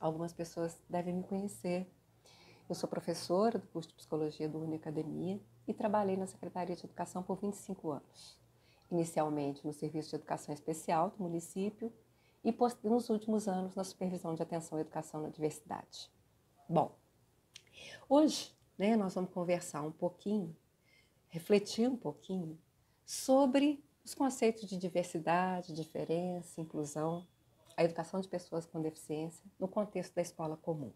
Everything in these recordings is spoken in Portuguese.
Algumas pessoas devem me conhecer. Eu sou professora do curso de Psicologia do UNIACADEMIA e trabalhei na Secretaria de Educação por 25 anos. Inicialmente no Serviço de Educação Especial do município e nos últimos anos na Supervisão de Atenção à Educação na Diversidade. Bom, hoje né, nós vamos conversar um pouquinho, refletir um pouquinho sobre os conceitos de diversidade, diferença, inclusão a educação de pessoas com deficiência no contexto da escola comum.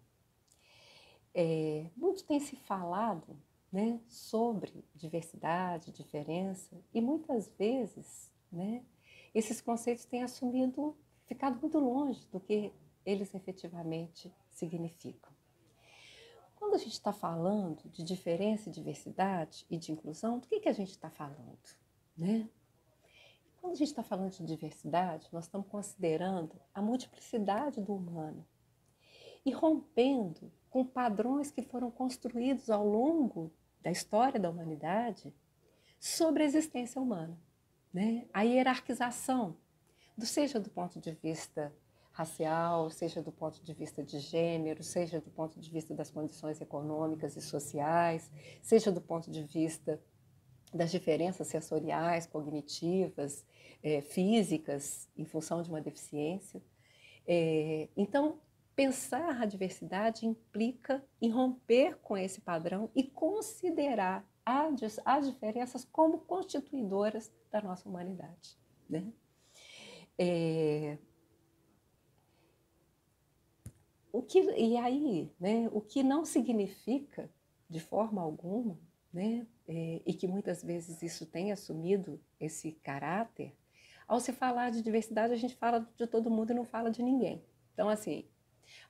É, muito tem se falado né, sobre diversidade, diferença, e muitas vezes né, esses conceitos têm assumido, ficado muito longe do que eles efetivamente significam. Quando a gente está falando de diferença e diversidade e de inclusão, do que, que a gente está falando? Né? Quando a gente está falando de diversidade, nós estamos considerando a multiplicidade do humano e rompendo com padrões que foram construídos ao longo da história da humanidade sobre a existência humana. Né? A hierarquização, do, seja do ponto de vista racial, seja do ponto de vista de gênero, seja do ponto de vista das condições econômicas e sociais, seja do ponto de vista das diferenças sensoriais, cognitivas, é, físicas, em função de uma deficiência. É, então, pensar a diversidade implica em romper com esse padrão e considerar as diferenças como constituidoras da nossa humanidade. Né? É, o que, e aí, né, o que não significa, de forma alguma, né, eh, e que muitas vezes isso tem assumido esse caráter, ao se falar de diversidade, a gente fala de todo mundo e não fala de ninguém. Então, assim,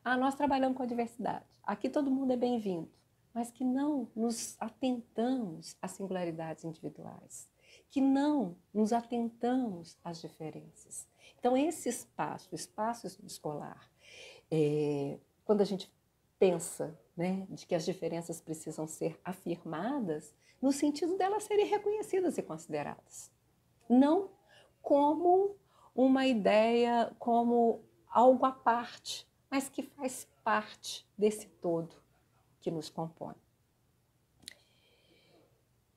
ah, nós trabalhamos com a diversidade, aqui todo mundo é bem-vindo, mas que não nos atentamos às singularidades individuais, que não nos atentamos às diferenças. Então, esse espaço, o espaço escolar, é, quando a gente pensa né, de que as diferenças precisam ser afirmadas, no sentido delas serem reconhecidas e consideradas. Não como uma ideia, como algo à parte, mas que faz parte desse todo que nos compõe.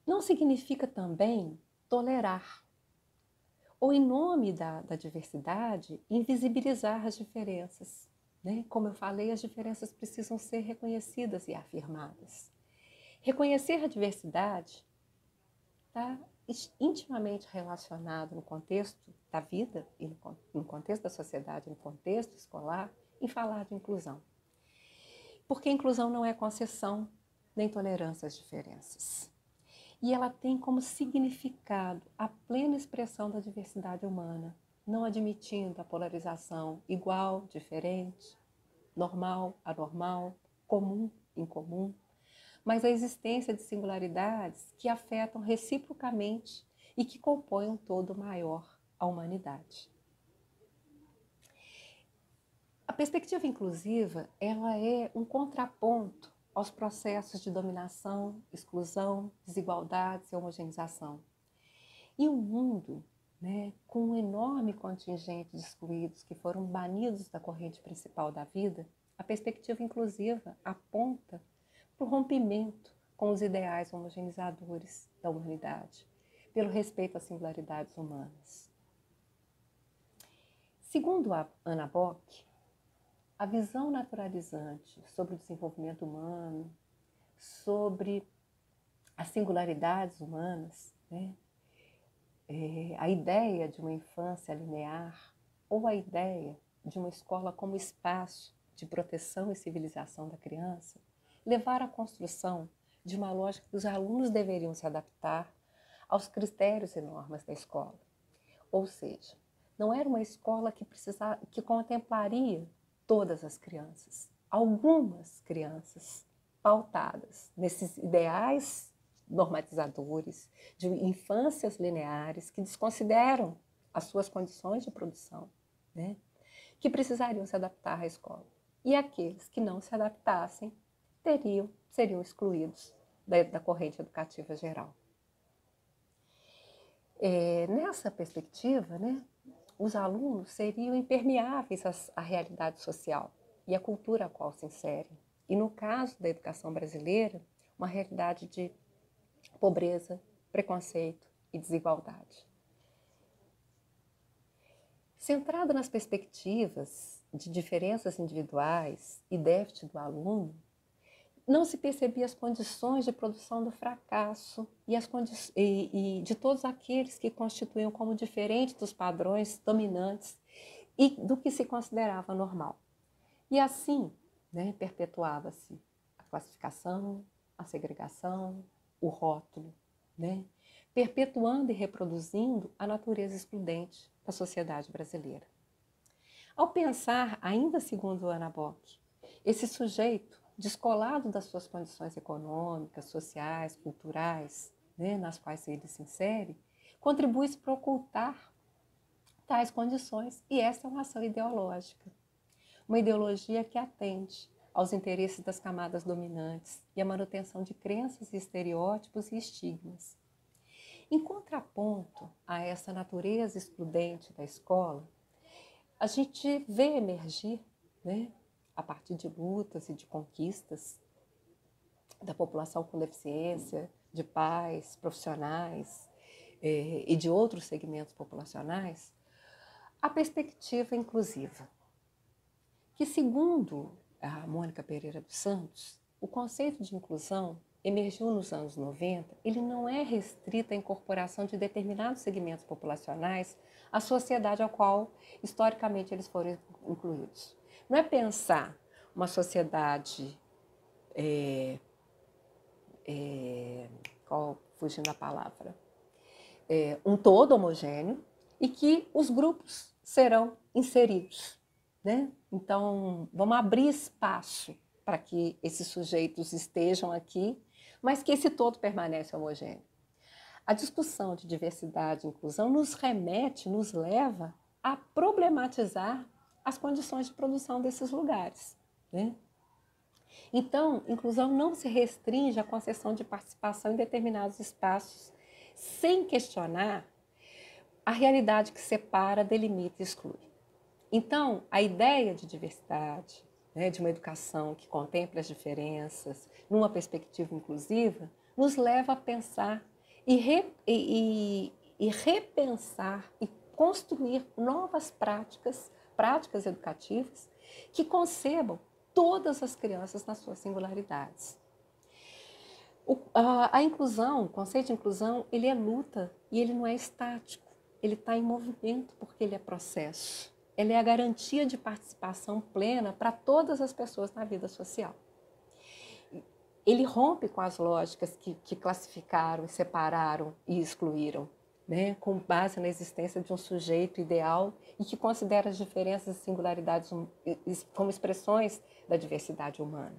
Não significa também tolerar, ou em nome da, da diversidade, invisibilizar as diferenças. Né? Como eu falei, as diferenças precisam ser reconhecidas e afirmadas. Reconhecer a diversidade está intimamente relacionado no contexto da vida, e no contexto da sociedade, no contexto escolar, em falar de inclusão. Porque inclusão não é concessão nem tolerância às diferenças. E ela tem como significado a plena expressão da diversidade humana, não admitindo a polarização igual, diferente, normal, anormal, comum, incomum, mas a existência de singularidades que afetam reciprocamente e que compõem um todo maior, a humanidade. A perspectiva inclusiva, ela é um contraponto aos processos de dominação, exclusão, desigualdades e homogeneização. E um mundo né, com um enorme contingente de excluídos que foram banidos da corrente principal da vida, a perspectiva inclusiva aponta por rompimento com os ideais homogeneizadores da humanidade, pelo respeito às singularidades humanas. Segundo a Anna Bock, a visão naturalizante sobre o desenvolvimento humano, sobre as singularidades humanas, né? é, a ideia de uma infância linear ou a ideia de uma escola como espaço de proteção e civilização da criança, levar à construção de uma lógica que os alunos deveriam se adaptar aos critérios e normas da escola. Ou seja, não era uma escola que, precisava, que contemplaria todas as crianças, algumas crianças pautadas nesses ideais normatizadores, de infâncias lineares que desconsideram as suas condições de produção, né? que precisariam se adaptar à escola. E aqueles que não se adaptassem teriam, seriam excluídos da, da corrente educativa geral. É, nessa perspectiva, né, os alunos seriam impermeáveis à, à realidade social e à cultura a qual se inserem. E no caso da educação brasileira, uma realidade de pobreza, preconceito e desigualdade. Centrado nas perspectivas de diferenças individuais e déficit do aluno, não se percebia as condições de produção do fracasso e, as e, e de todos aqueles que constituíam como diferentes dos padrões dominantes e do que se considerava normal. E assim né, perpetuava-se a classificação, a segregação, o rótulo, né, perpetuando e reproduzindo a natureza excludente da sociedade brasileira. Ao pensar, ainda segundo Ana Bock, esse sujeito descolado das suas condições econômicas, sociais, culturais, né, nas quais ele se insere, contribui para ocultar tais condições. E essa é uma ação ideológica. Uma ideologia que atende aos interesses das camadas dominantes e à manutenção de crenças, estereótipos e estigmas. Em contraponto a essa natureza excludente da escola, a gente vê emergir né, a partir de lutas e de conquistas da população com deficiência, de pais, profissionais eh, e de outros segmentos populacionais, a perspectiva inclusiva, que, segundo a Mônica Pereira dos Santos, o conceito de inclusão emergiu nos anos 90, ele não é restrito à incorporação de determinados segmentos populacionais à sociedade ao qual historicamente eles foram incluídos. Não é pensar uma sociedade. É, é, qual, fugindo da palavra? É, um todo homogêneo e que os grupos serão inseridos. Né? Então, vamos abrir espaço para que esses sujeitos estejam aqui, mas que esse todo permaneça homogêneo. A discussão de diversidade e inclusão nos remete, nos leva a problematizar as condições de produção desses lugares. Né? Então, inclusão não se restringe à concessão de participação em determinados espaços, sem questionar a realidade que separa, delimita e exclui. Então, a ideia de diversidade, né, de uma educação que contemple as diferenças, numa perspectiva inclusiva, nos leva a pensar e, re, e, e, e repensar e construir novas práticas práticas educativas que concebam todas as crianças nas suas singularidades. O, a, a inclusão, o conceito de inclusão, ele é luta e ele não é estático, ele está em movimento porque ele é processo. Ele é a garantia de participação plena para todas as pessoas na vida social ele rompe com as lógicas que, que, classificaram, separaram e excluíram né, com base na existência de um sujeito ideal e que considera as diferenças e singularidades hum, como expressões da diversidade humana.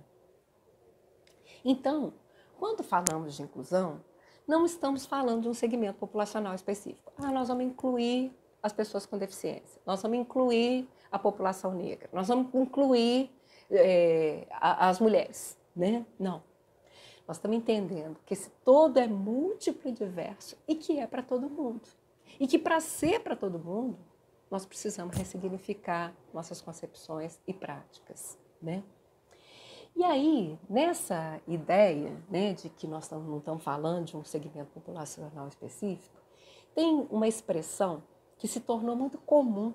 Então, quando falamos de inclusão, não estamos falando de um segmento populacional específico. Ah, nós vamos incluir as pessoas com deficiência, nós vamos incluir a população negra, nós vamos incluir é, as mulheres, né? Não nós estamos entendendo que esse todo é múltiplo e diverso e que é para todo mundo. E que para ser para todo mundo, nós precisamos ressignificar nossas concepções e práticas, né? E aí, nessa ideia né, de que nós não estamos falando de um segmento populacional específico, tem uma expressão que se tornou muito comum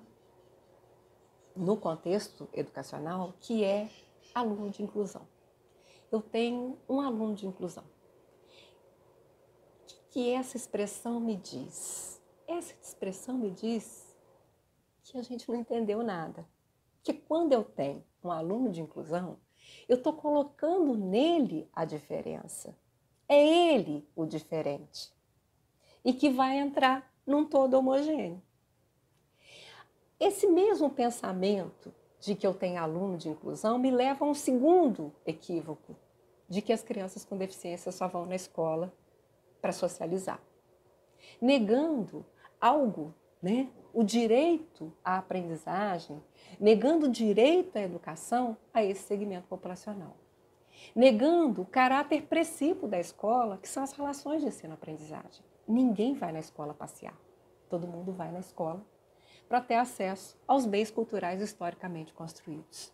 no contexto educacional, que é aluno de inclusão eu tenho um aluno de inclusão. O que, essa expressão me diz? Essa expressão me diz que a gente não entendeu nada. Que quando eu tenho um aluno de inclusão, eu estou colocando nele a diferença. É ele o diferente. E que vai entrar num todo homogêneo. Esse mesmo pensamento de que eu tenho aluno de inclusão me leva a um segundo equívoco, de que as crianças com deficiência só vão na escola para socializar. Negando algo, né? o direito à aprendizagem, negando o direito à educação a esse segmento populacional. Negando o caráter princípio da escola, que são as relações de ensino-aprendizagem. Ninguém vai na escola passear. Todo mundo vai na escola para ter acesso aos bens culturais historicamente construídos.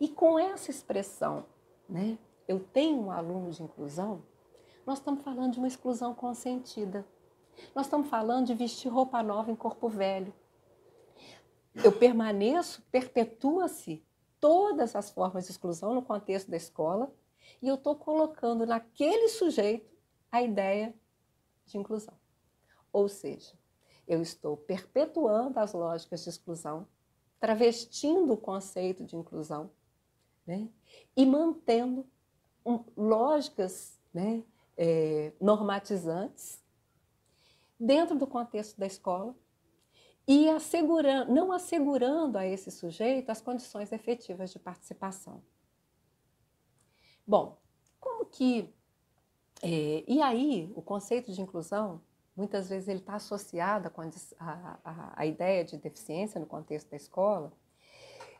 E com essa expressão, né, eu tenho um aluno de inclusão, nós estamos falando de uma exclusão consentida. Nós estamos falando de vestir roupa nova em corpo velho. Eu permaneço, perpetua-se todas as formas de exclusão no contexto da escola e eu estou colocando naquele sujeito a ideia de inclusão. Ou seja, eu estou perpetuando as lógicas de exclusão, travestindo o conceito de inclusão né? e mantendo um, lógicas né, é, normatizantes dentro do contexto da escola e assegurando, não assegurando a esse sujeito as condições efetivas de participação. Bom, como que. É, e aí, o conceito de inclusão muitas vezes ele está associado à a, a, ideia de deficiência no contexto da escola.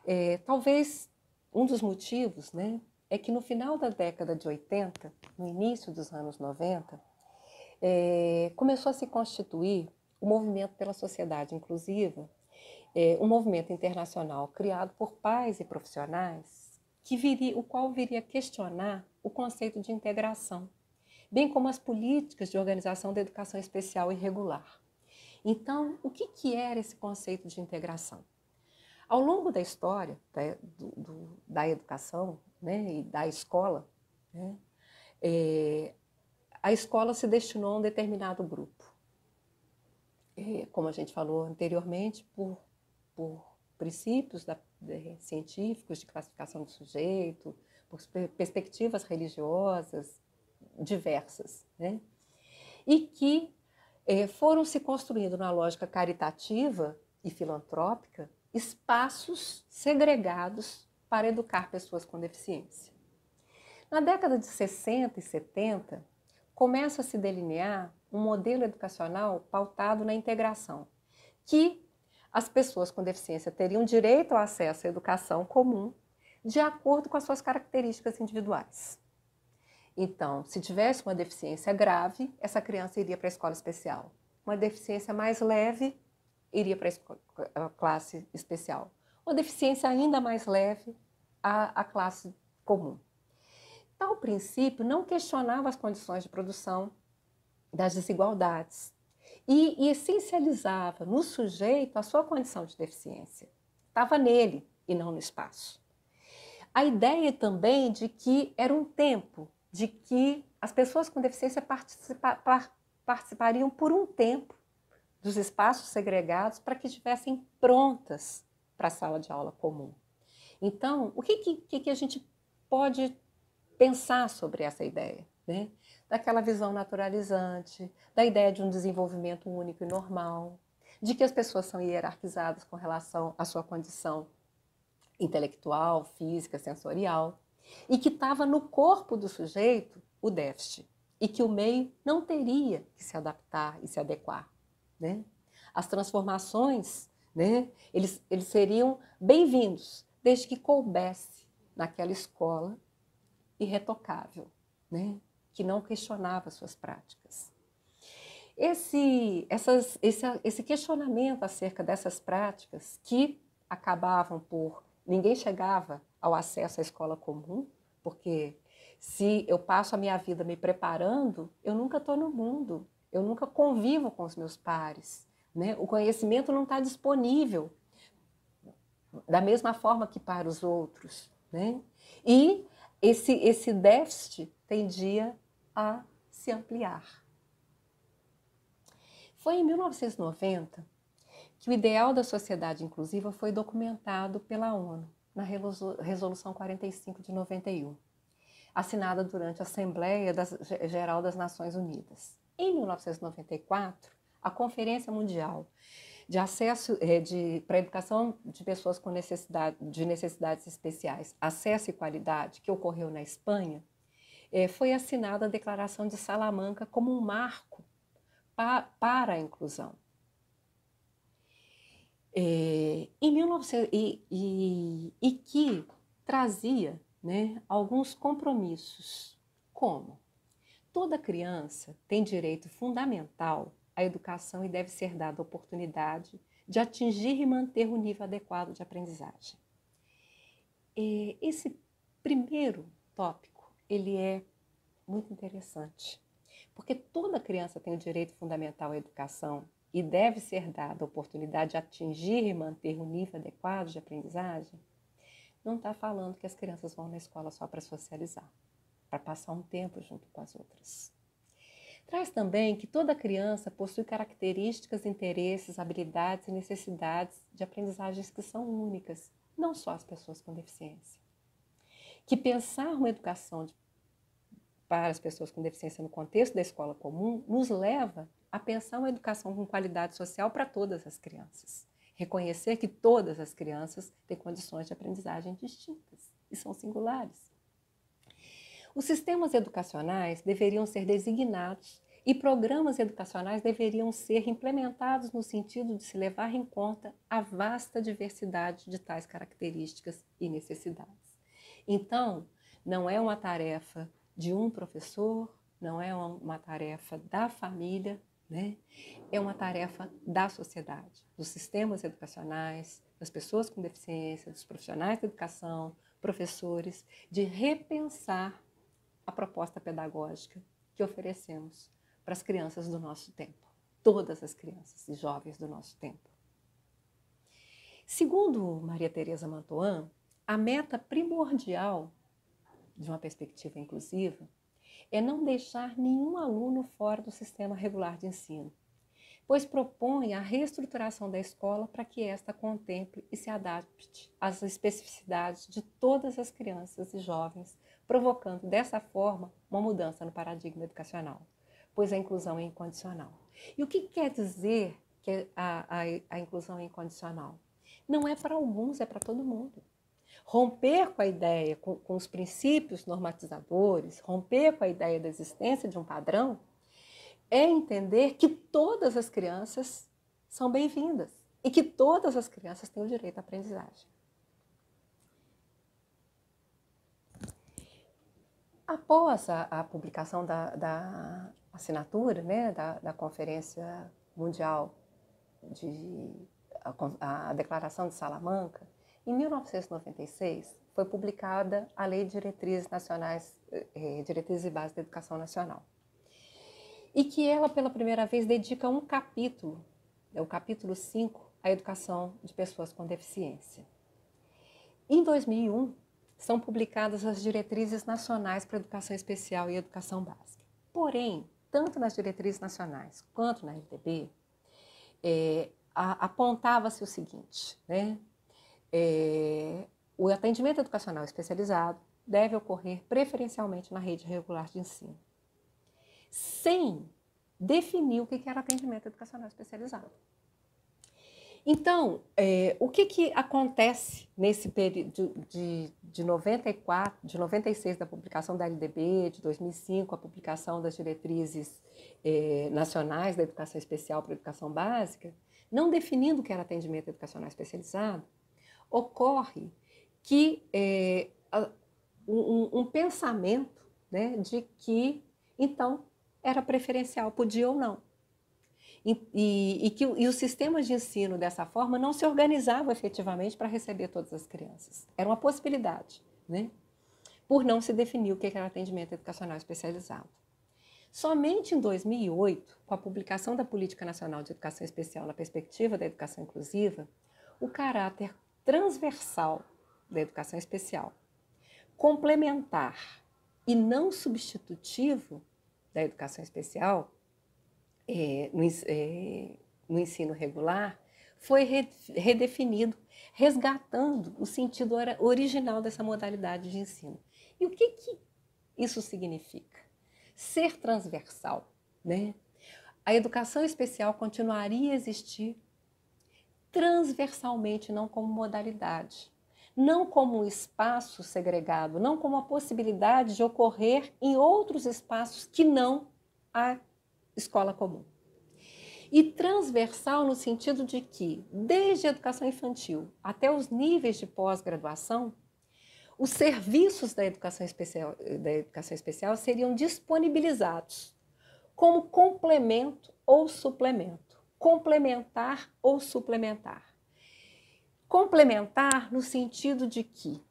É, talvez um dos motivos né, é que no final da década de 80, no início dos anos 90, é, começou a se constituir o movimento pela sociedade inclusiva, é, um movimento internacional criado por pais e profissionais, que viria, o qual viria questionar o conceito de integração bem como as políticas de organização da educação especial e regular. Então, o que, que era esse conceito de integração? Ao longo da história da, do, do, da educação né, e da escola, né, é, a escola se destinou a um determinado grupo. É, como a gente falou anteriormente, por, por princípios da, de, científicos de classificação do sujeito, por perspectivas religiosas, diversas, né? e que eh, foram se construindo na lógica caritativa e filantrópica espaços segregados para educar pessoas com deficiência. Na década de 60 e 70, começa a se delinear um modelo educacional pautado na integração, que as pessoas com deficiência teriam direito ao acesso à educação comum de acordo com as suas características individuais. Então, se tivesse uma deficiência grave, essa criança iria para a escola especial. Uma deficiência mais leve, iria para a classe especial. Uma deficiência ainda mais leve, a a classe comum. Tal então, princípio não questionava as condições de produção das desigualdades e, e essencializava no sujeito a sua condição de deficiência. Estava nele e não no espaço. A ideia também de que era um tempo de que as pessoas com deficiência participa participariam por um tempo dos espaços segregados para que estivessem prontas para a sala de aula comum. Então, o que, que, que a gente pode pensar sobre essa ideia? Né? Daquela visão naturalizante, da ideia de um desenvolvimento único e normal, de que as pessoas são hierarquizadas com relação à sua condição intelectual, física, sensorial e que estava no corpo do sujeito o déficit e que o meio não teria que se adaptar e se adequar. Né? As transformações, né, eles, eles seriam bem-vindos, desde que coubesse naquela escola irretocável, né, que não questionava suas práticas. Esse, essas, esse, esse questionamento acerca dessas práticas que acabavam por ninguém chegava ao acesso à escola comum, porque se eu passo a minha vida me preparando, eu nunca estou no mundo, eu nunca convivo com os meus pares. Né? O conhecimento não está disponível da mesma forma que para os outros. Né? E esse, esse déficit tendia a se ampliar. Foi em 1990 que o ideal da sociedade inclusiva foi documentado pela ONU na Resolução 45 de 91, assinada durante a Assembleia das, Geral das Nações Unidas. Em 1994, a Conferência Mundial de Acesso eh, de, para a Educação de Pessoas com necessidade, de Necessidades Especiais, Acesso e Qualidade, que ocorreu na Espanha, eh, foi assinada a Declaração de Salamanca como um marco para a inclusão é, em 1900, e, e, e que trazia né, alguns compromissos, como toda criança tem direito fundamental à educação e deve ser dada a oportunidade de atingir e manter o nível adequado de aprendizagem. E é, esse primeiro tópico ele é muito interessante, porque toda criança tem o direito fundamental à educação e deve ser dada a oportunidade de atingir e manter um nível adequado de aprendizagem, não está falando que as crianças vão na escola só para socializar, para passar um tempo junto com as outras. Traz também que toda criança possui características, interesses, habilidades e necessidades de aprendizagens que são únicas, não só as pessoas com deficiência. Que pensar uma educação de, para as pessoas com deficiência no contexto da escola comum nos leva a pensar uma educação com qualidade social para todas as crianças. Reconhecer que todas as crianças têm condições de aprendizagem distintas e são singulares. Os sistemas educacionais deveriam ser designados e programas educacionais deveriam ser implementados no sentido de se levar em conta a vasta diversidade de tais características e necessidades. Então, não é uma tarefa de um professor, não é uma tarefa da família, né? É uma tarefa da sociedade, dos sistemas educacionais, das pessoas com deficiência, dos profissionais da educação, professores, de repensar a proposta pedagógica que oferecemos para as crianças do nosso tempo, todas as crianças e jovens do nosso tempo. Segundo Maria Teresa Mantoan, a meta primordial de uma perspectiva inclusiva é não deixar nenhum aluno fora do sistema regular de ensino, pois propõe a reestruturação da escola para que esta contemple e se adapte às especificidades de todas as crianças e jovens, provocando dessa forma uma mudança no paradigma educacional, pois a inclusão é incondicional. E o que quer dizer que a, a, a inclusão é incondicional? Não é para alguns, é para todo mundo romper com a ideia, com, com os princípios normatizadores, romper com a ideia da existência de um padrão, é entender que todas as crianças são bem-vindas e que todas as crianças têm o direito à aprendizagem. Após a, a publicação da, da, assinatura né, da, da Conferência Mundial de a, a Declaração de Salamanca, em 1996, foi publicada a Lei de Diretrizes Nacionais, eh, eh, Diretrizes e Bases da Educação Nacional, e que ela, pela primeira vez, dedica um capítulo, é o capítulo 5, à educação de pessoas com deficiência. Em 2001, são publicadas as diretrizes nacionais para educação especial e educação básica. Porém, tanto nas diretrizes nacionais quanto na LDB, é, eh, apontava-se o seguinte, né? É, o atendimento educacional especializado deve ocorrer preferencialmente na rede regular de ensino, sem definir o que era atendimento educacional especializado. Então, é, o que, que acontece nesse período de, de 94, de 96 da publicação da LDB, de 2005 a publicação das diretrizes é, nacionais da educação especial para a educação básica, não definindo o que era atendimento educacional especializado, ocorre que é, um, um, pensamento né, de que então era preferencial, podia ou não. E, e, e que e o sistema de ensino dessa forma não se organizava efetivamente para receber todas as crianças. Era uma possibilidade, né? por não se definir o que era atendimento educacional especializado. Somente em 2008, com a publicação da Política Nacional de Educação Especial na Perspectiva da Educação Inclusiva, o caráter transversal da educação especial, complementar e não substitutivo da educação especial é, no, é, no ensino regular foi redefinido, resgatando o sentido original dessa modalidade de ensino. E o que, que isso significa? Ser transversal, né? A educação especial continuaria a existir transversalmente, não como modalidade, não como um espaço segregado, não como a possibilidade de ocorrer em outros espaços que não a escola comum. E transversal no sentido de que, desde a educação infantil até os níveis de pós-graduação, os serviços da educação, especial, da educação especial seriam disponibilizados como complemento ou suplemento complementar ou suplementar. Complementar no sentido de que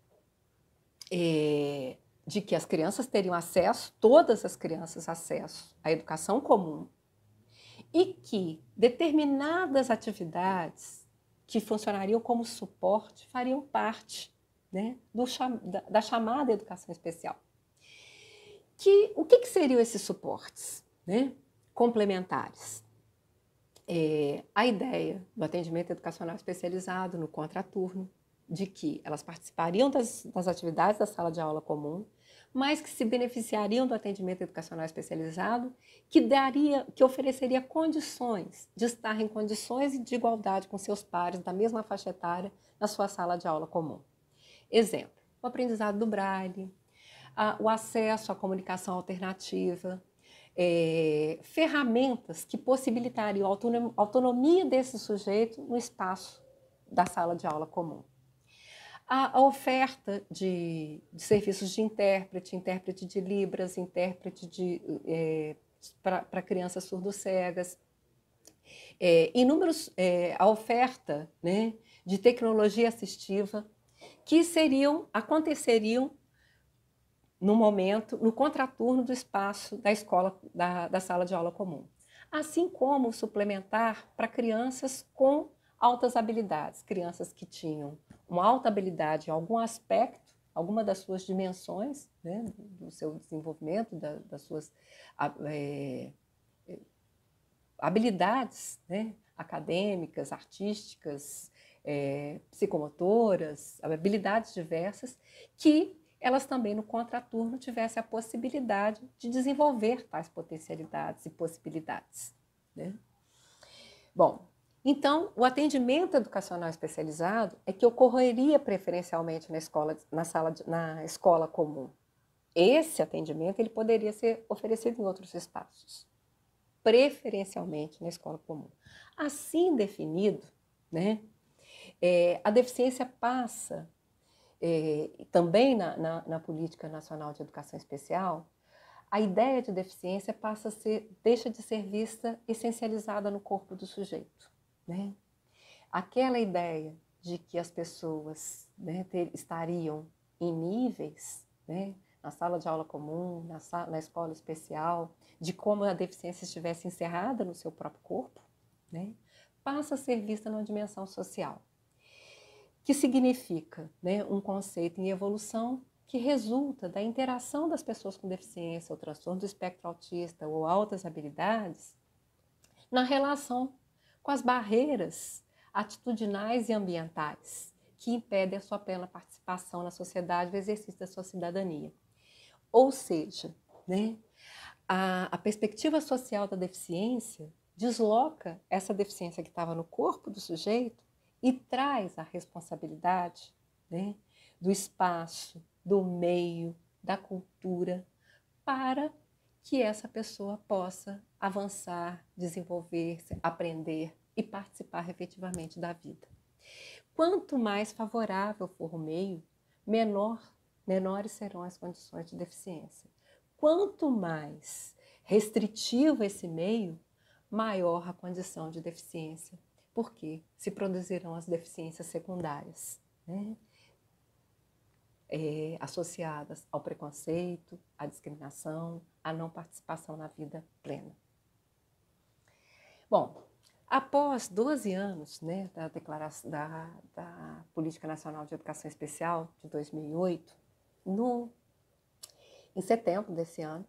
é, de que as crianças teriam acesso, todas as crianças acesso à educação comum e que determinadas atividades que funcionariam como suporte fariam parte né, do, da, da, chamada educação especial. Que, o que, que seriam esses suportes né, complementares? é, a ideia do atendimento educacional especializado no contraturno, de que elas participariam das, das atividades da sala de aula comum, mas que se beneficiariam do atendimento educacional especializado, que daria, que ofereceria condições de estar em condições de igualdade com seus pares da mesma faixa etária na sua sala de aula comum. Exemplo: o aprendizado do braille, a, o acesso à comunicação alternativa, é, ferramentas que possibilitariam a autonomia desse sujeito no espaço da sala de aula comum. A, a oferta de, de, serviços de intérprete, intérprete de Libras, intérprete é, eh, para crianças surdo-cegas, é, inúmeros, a oferta né, de tecnologia assistiva que seriam, aconteceriam no momento, no contraturno do espaço da escola, da, da sala de aula comum. Assim como o suplementar para crianças com altas habilidades, crianças que tinham uma alta habilidade em algum aspecto, alguma das suas dimensões, né, do seu desenvolvimento, da, das suas é, habilidades né, acadêmicas, artísticas, é, psicomotoras, habilidades diversas, que elas também no contraturno tivessem a possibilidade de desenvolver tais potencialidades e possibilidades. Né? Bom, então o atendimento educacional especializado é que ocorreria preferencialmente na escola, na sala, de, na escola comum. Esse atendimento ele poderia ser oferecido em outros espaços, preferencialmente na escola comum. Assim definido, né, é, a deficiência passa eh, também na, na, na Política Nacional de Educação Especial, a ideia de deficiência passa a ser, deixa de ser vista essencializada no corpo do sujeito. Né? Aquela ideia de que as pessoas né, ter, estariam em níveis, né, na sala de aula comum, na, sala, na escola especial, de como a deficiência estivesse encerrada no seu próprio corpo, né, passa a ser vista numa dimensão social que significa né, um conceito em evolução que resulta da interação das pessoas com deficiência ou transtorno do espectro autista ou altas habilidades na relação com as barreiras atitudinais e ambientais que impedem a sua plena participação na sociedade o exercício da sua cidadania. Ou seja, né, a, a perspectiva social da deficiência desloca essa deficiência que estava no corpo do sujeito e traz a responsabilidade né, do espaço, do meio, da cultura, para que essa pessoa possa avançar, desenvolver-se, aprender e participar efetivamente da vida. Quanto mais favorável for o meio, menor, menores serão as condições de deficiência. Quanto mais restritivo esse meio, maior a condição de deficiência porque se produzirão as deficiências secundárias, né? é, associadas ao preconceito, à discriminação, à não participação na vida plena. Bom, após 12 anos né, da, declaração, da, da Política Nacional de Educação Especial de 2008, no, em setembro desse ano,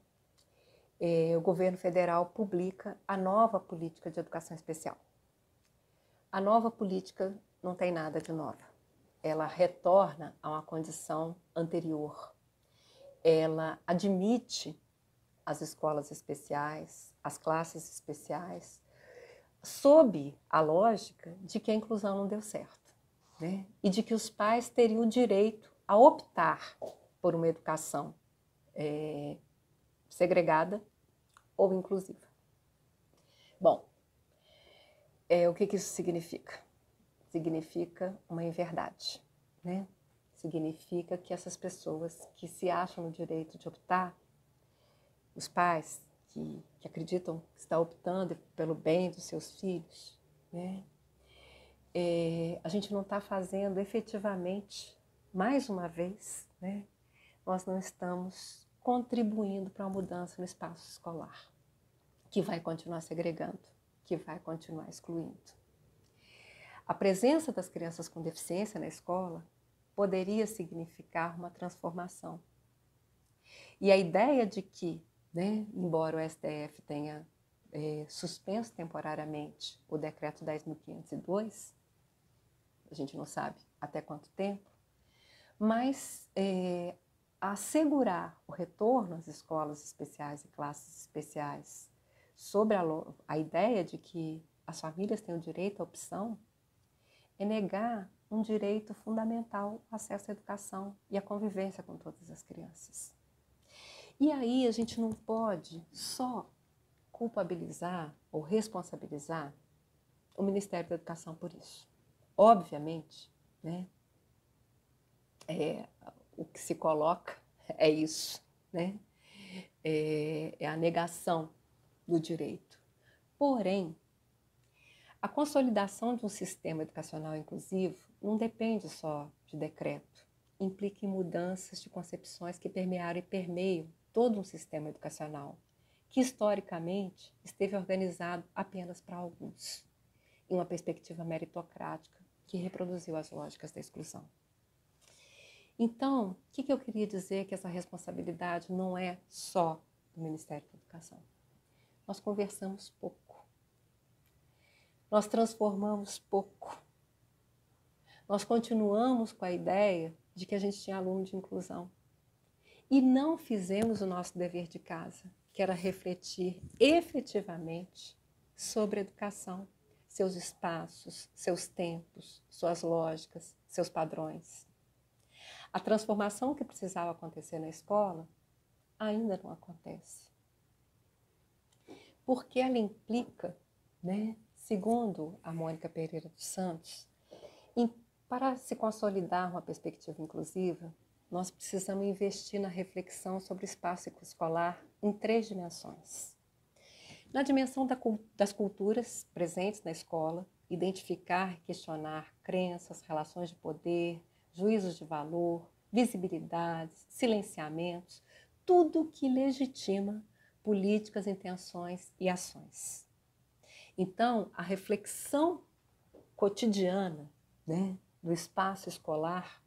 eh, o governo federal publica a nova política de educação especial, a nova política não tem nada de nova. Ela retorna a uma condição anterior. Ela admite as escolas especiais, as classes especiais, sob a lógica de que a inclusão não deu certo, né? E de que os pais teriam o direito a optar por uma educação é, segregada ou inclusiva. Bom, é, o que, que isso significa? Significa uma inverdade, né? Significa que essas pessoas que se acham no direito de optar, os pais que, que acreditam que estão optando pelo bem dos seus filhos, né? É, a gente não está fazendo efetivamente, mais uma vez, né? nós não estamos contribuindo para uma mudança no espaço escolar, que vai continuar segregando que vai continuar excluindo. A presença das crianças com deficiência na escola poderia significar uma transformação. E a ideia de que, né, embora o STF tenha é, suspenso temporariamente o decreto 10.502, a gente não sabe até quanto tempo, mas é, assegurar o retorno às escolas especiais e classes especiais sobre a, a ideia de que as famílias têm o direito à opção é negar um direito fundamental ao acesso à educação e à convivência com todas as crianças. E aí a gente não pode só culpabilizar ou responsabilizar o Ministério da Educação por isso. Obviamente, né, é, o que se coloca é isso, né? É, é a negação do direito. Porém, a consolidação de um sistema educacional inclusivo não depende só de decreto, implica em mudanças de concepções que permearam e permeiam todo um sistema educacional, que historicamente esteve organizado apenas para alguns, em uma perspectiva meritocrática que reproduziu as lógicas da exclusão. Então, o que, eu queria dizer que essa responsabilidade não é só do Ministério da Educação? nós conversamos pouco. Nós transformamos pouco. Nós continuamos com a ideia de que a gente tinha aluno de inclusão. E não fizemos o nosso dever de casa, que era refletir efetivamente sobre educação, seus espaços, seus tempos, suas lógicas, seus padrões. A transformação que precisava acontecer na escola ainda não acontece porque ela implica, né, segundo a Mônica Pereira dos Santos, em, para se consolidar uma perspectiva inclusiva, nós precisamos investir na reflexão sobre o espaço escolar em três dimensões. Na dimensão da, das culturas presentes na escola, identificar e questionar crenças, relações de poder, juízos de valor, visibilidades, silenciamentos, tudo que legitima políticas, intenções e ações. Então, a reflexão cotidiana né, do espaço escolar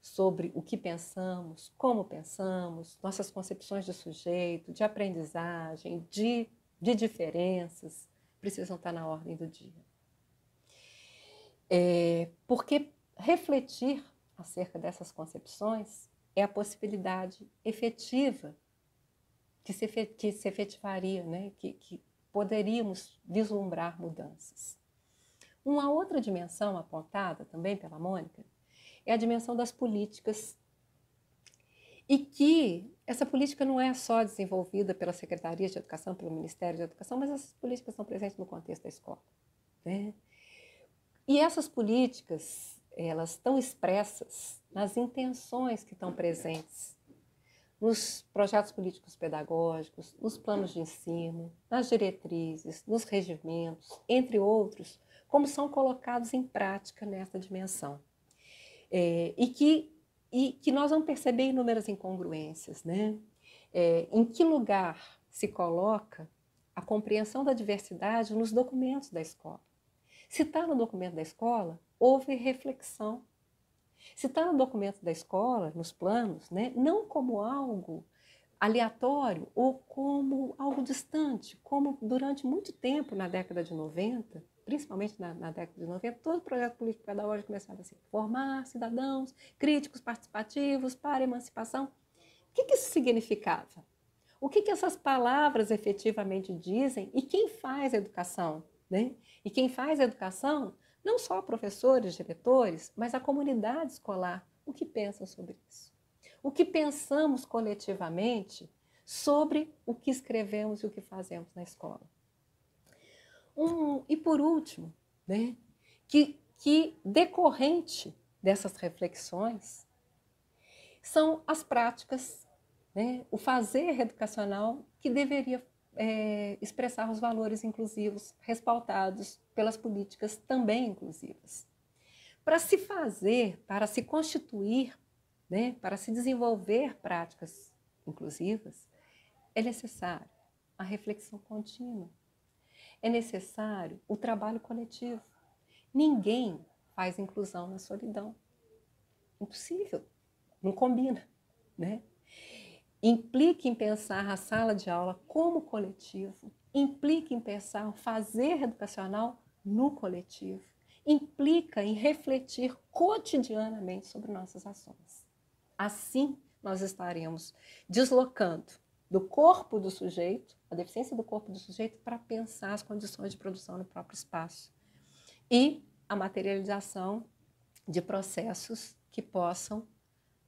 sobre o que pensamos, como pensamos, nossas concepções de sujeito, de aprendizagem, de, de diferenças, precisam estar na ordem do dia. É, porque refletir acerca dessas concepções é a possibilidade efetiva que se, que se efetivaria, né? que, que poderíamos vislumbrar mudanças. Uma outra dimensão apontada também pela Mônica é a dimensão das políticas. E que essa política não é só desenvolvida pela Secretaria de Educação, pelo Ministério da Educação, mas essas políticas estão presentes no contexto da escola. Né? E essas políticas, elas estão expressas nas intenções que estão presentes nos projetos políticos pedagógicos, nos planos de ensino, nas diretrizes, nos regimentos, entre outros, como são colocados em prática nessa dimensão. É, e, que, e que nós vamos perceber inúmeras incongruências, né? É, em que lugar se coloca a compreensão da diversidade nos documentos da escola? Se está no documento da escola, houve reflexão se está no documento da escola, nos planos, né, não como algo aleatório ou como algo distante, como durante muito tempo na década de 90, principalmente na, na década de 90, todo o projeto político pedagógico começava assim, formar cidadãos críticos, participativos, para a emancipação. O que, que isso significava? O que, que essas palavras efetivamente dizem e quem faz a educação? Né? E quem faz a educação não só professores, diretores, mas a comunidade escolar, o que pensam sobre isso. O que pensamos coletivamente sobre o que escrevemos e o que fazemos na escola. Um, e por último, né, que, que decorrente dessas reflexões são as práticas, né, o fazer educacional que deveria é, expressar os valores inclusivos respaldados pelas políticas também inclusivas. Para se fazer, para se constituir, né, para se desenvolver práticas inclusivas, é necessário a reflexão contínua, é necessário o trabalho coletivo. Ninguém faz inclusão na solidão. Impossível, não combina, né? Implique em pensar a sala de aula como coletivo. Implique em pensar o fazer educacional no coletivo. Implica em refletir cotidianamente sobre nossas ações. Assim, nós estaremos deslocando do corpo do sujeito, a deficiência do corpo do sujeito, para pensar as condições de produção no próprio espaço. E a materialização de processos que possam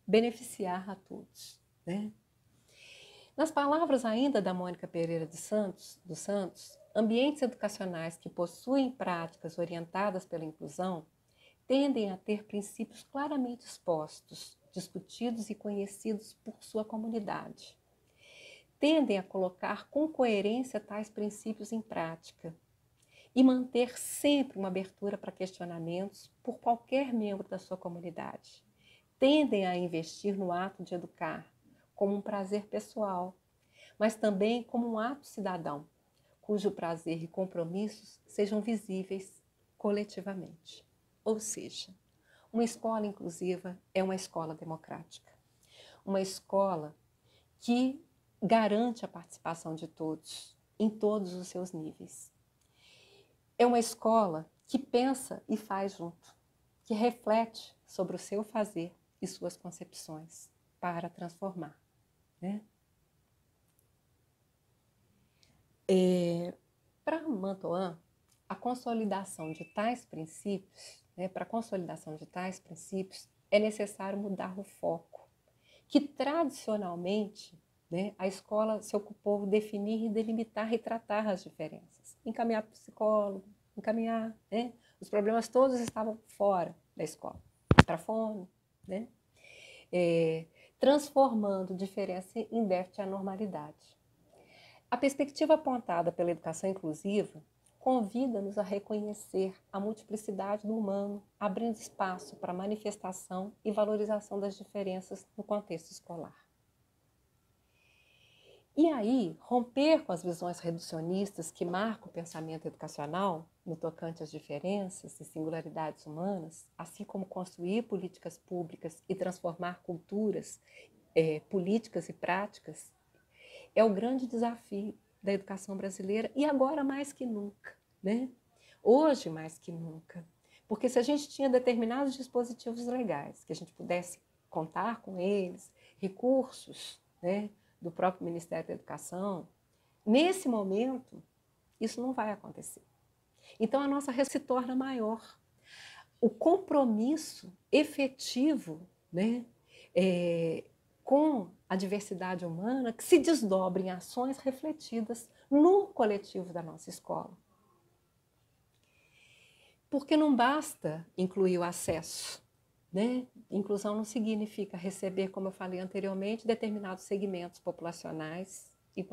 beneficiar a todos. Né? Nas palavras ainda da Mônica Pereira de Santos, dos Santos, ambientes educacionais que possuem práticas orientadas pela inclusão tendem a ter princípios claramente expostos, discutidos e conhecidos por sua comunidade. Tendem a colocar com coerência tais princípios em prática e manter sempre uma abertura para questionamentos por qualquer membro da sua comunidade. Tendem a investir no ato de educar, como um prazer pessoal, mas também como um ato cidadão, cujo prazer e compromissos sejam visíveis coletivamente. Ou seja, uma escola inclusiva é uma escola democrática, uma escola que garante a participação de todos, em todos os seus níveis. É uma escola que pensa e faz junto, que reflete sobre o seu fazer e suas concepções para transformar. Né? É, para Mantoan, a consolidação de tais princípios, né, para a consolidação de tais princípios, é necessário mudar o foco, que tradicionalmente né, a escola se ocupou definir, delimitar e tratar as diferenças, encaminhar para o psicólogo, encaminhar, né? Os problemas todos estavam fora da escola, para fome, né? É, transformando diferença em déficit à normalidade. A perspectiva apontada pela educação inclusiva convida-nos a reconhecer a multiplicidade do humano, abrindo espaço para manifestação e valorização das diferenças no contexto escolar. E aí, romper com as visões reducionistas que marcam o pensamento educacional no tocante às diferenças e singularidades humanas, assim como construir políticas públicas e transformar culturas, é, políticas e práticas, é o grande desafio da educação brasileira e agora mais que nunca, né? Hoje mais que nunca. Porque se a gente tinha determinados dispositivos legais, que a gente pudesse contar com eles, recursos, né? do próprio Ministério da Educação, nesse momento, isso não vai acontecer. Então a nossa se torna maior. O compromisso efetivo né, é, com a diversidade humana que se desdobra em ações refletidas no coletivo da nossa escola. Porque não basta incluir o acesso né? Inclusão não significa receber, como eu falei anteriormente, determinados segmentos populacionais e,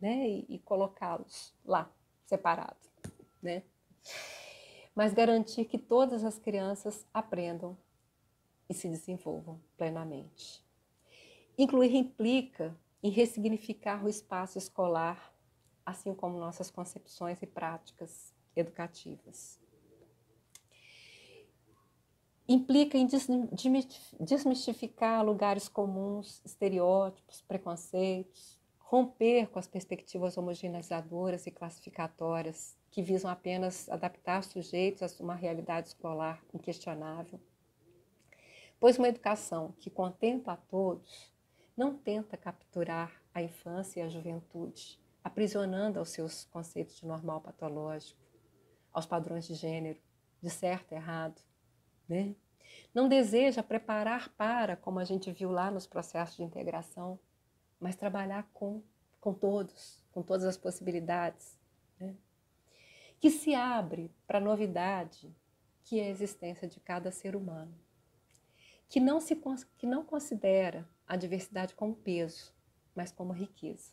né, e, colocá-los lá, separado. Né? Mas garantir que todas as crianças aprendam e se desenvolvam plenamente. Incluir implica em ressignificar o espaço escolar, assim como nossas concepções e práticas educativas implica em desmistificar lugares comuns, estereótipos, preconceitos, romper com as perspectivas homogeneizadoras e classificatórias que visam apenas adaptar sujeitos a uma realidade escolar inquestionável. Pois uma educação que contempla a todos não tenta capturar a infância e a juventude, aprisionando aos seus conceitos de normal patológico, aos padrões de gênero, de certo e errado, né? Não deseja preparar para, como a gente viu lá nos processos de integração, mas trabalhar com, com todos, com todas as possibilidades. Né? Que se abre para a novidade que é a existência de cada ser humano. Que não, se, que não considera a diversidade como peso, mas como riqueza.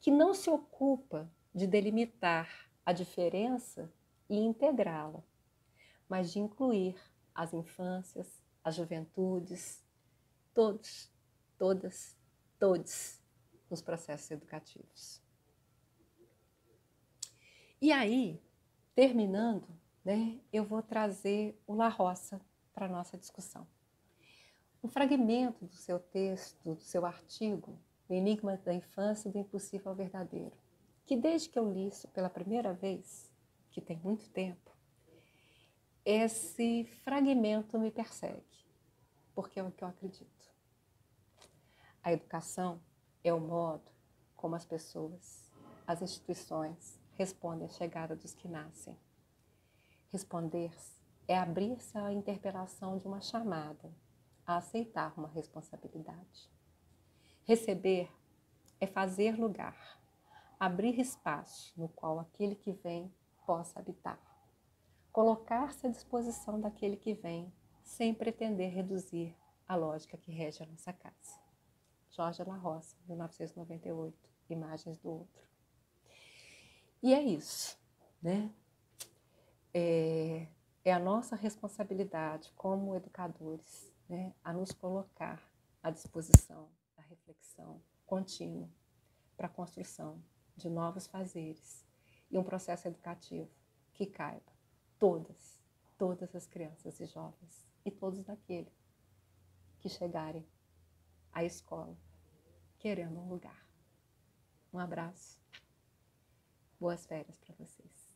Que não se ocupa de delimitar a diferença e integrá-la, mas de incluir as infâncias, as juventudes, todos, todas, todos nos processos educativos. E aí, terminando, né, eu vou trazer o La Roça para a nossa discussão. Um fragmento do seu texto, do seu artigo, O Enigma da Infância do Impossível ao Verdadeiro, que desde que eu li isso pela primeira vez, que tem muito tempo, esse fragmento me persegue, porque é o que eu acredito. A educação é o modo como as pessoas, as instituições respondem à chegada dos que nascem. Responder é abrir-se à interpelação de uma chamada, a aceitar uma responsabilidade. Receber é fazer lugar, abrir espaço no qual aquele que vem possa habitar colocar-se à disposição daquele que vem, sem pretender reduzir a lógica que rege a nossa casa. Jorge La Roça, 1998, Imagens do Outro. E é isso, né? É, é a nossa responsabilidade como educadores né, a nos colocar à disposição da reflexão contínua para a construção de novos fazeres e um processo educativo que caiba todas, todas as crianças e jovens e todos daqueles que chegarem à escola querendo um lugar. Um abraço. Boas férias para vocês.